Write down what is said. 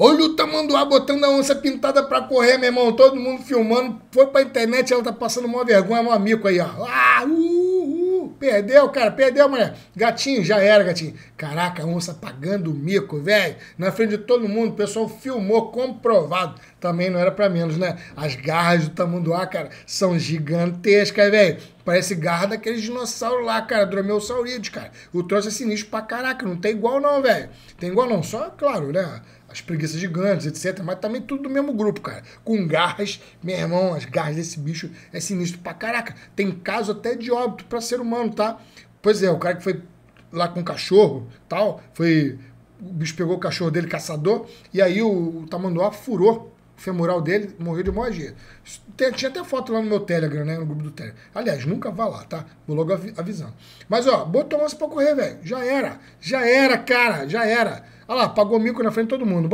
Olha o Tamanduá botando a onça pintada pra correr, meu irmão. Todo mundo filmando. Foi pra internet, ela tá passando uma vergonha, mó mico aí, ó. Ah, uh, uh, perdeu, cara, perdeu, mulher. Gatinho, já era, gatinho. Caraca, a onça pagando mico, velho. Na frente de todo mundo, o pessoal filmou, comprovado. Também não era pra menos, né? As garras do Tamanduá, cara, são gigantescas, velho Parece garra daqueles dinossauros lá, cara, dromeossaurídeos, cara. O troço é sinistro pra caraca, não tem igual não, velho. Tem igual não, só, claro, né? As preguiças gigantes, etc. Mas também tudo do mesmo grupo, cara. Com garras, meu irmão, as garras desse bicho é sinistro pra caraca. Tem caso até de óbito pra ser humano, tá? Pois é, o cara que foi lá com o cachorro, tal, foi... O bicho pegou o cachorro dele, caçador, e aí o, o tamanduá furou femoral dele morreu de hemorragia. Tem, tinha até foto lá no meu Telegram, né? No grupo do Telegram. Aliás, nunca vá lá, tá? Vou logo av avisando. Mas, ó, botou onça pra correr, velho. Já era. Já era, cara. Já era. Olha lá, pagou mico na frente de todo mundo.